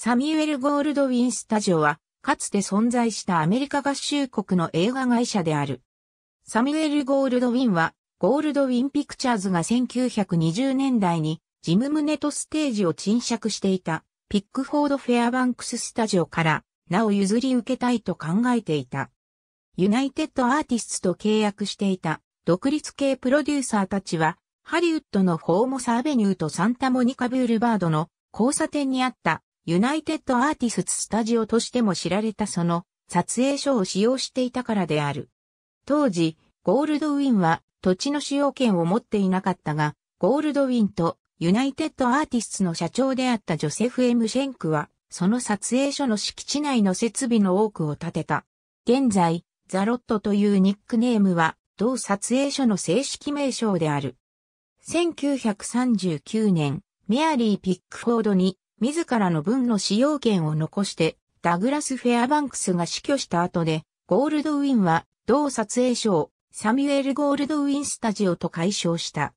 サミュエル・ゴールドウィン・スタジオは、かつて存在したアメリカ合衆国の映画会社である。サミュエル・ゴールドウィンは、ゴールドウィン・ピクチャーズが1920年代に、ジム・ムネとステージを賃借していた、ピックフォード・フェアバンクス・スタジオから、なお譲り受けたいと考えていた。ユナイテッド・アーティストと契約していた、独立系プロデューサーたちは、ハリウッドのフォーモサ・アベニューとサンタモニカ・ブールバードの交差点にあったユナイテッドアーティスツスタジオとしても知られたその撮影所を使用していたからである。当時、ゴールドウィンは土地の使用権を持っていなかったが、ゴールドウィンとユナイテッドアーティスツの社長であったジョセフ・エムシェンクは、その撮影所の敷地内の設備の多くを建てた。現在、ザロットというニックネームは、同撮影所の正式名称である。1939年、メアリー・ピックフォードに自らの分の使用権を残して、ダグラス・フェアバンクスが死去した後で、ゴールドウィンは、同撮影所を、サミュエル・ゴールドウィン・スタジオと解消した。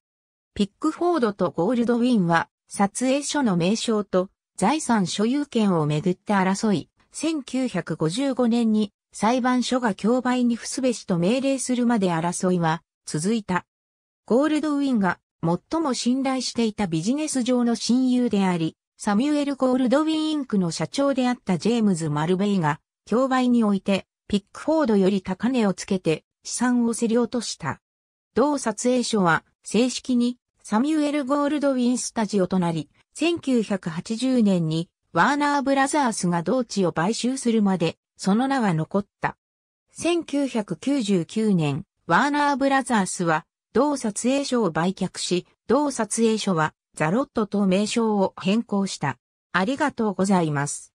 ピックフォードとゴールドウィンは、撮影所の名称と財産所有権をめぐって争い、1955年に裁判所が競売に付すべしと命令するまで争いは続いた。ゴールドウィンが最も信頼していたビジネス上の親友であり、サミュエル・ゴールドウィン・インクの社長であったジェームズ・マルベイが、競売において、ピックフォードより高値をつけて、資産を競り落とした。同撮影所は、正式に、サミュエル・ゴールドウィン・スタジオとなり、1980年に、ワーナー・ブラザースが同地を買収するまで、その名は残った。1999年、ワーナー・ブラザースは、同撮影所を売却し、同撮影所はザロットと名称を変更した。ありがとうございます。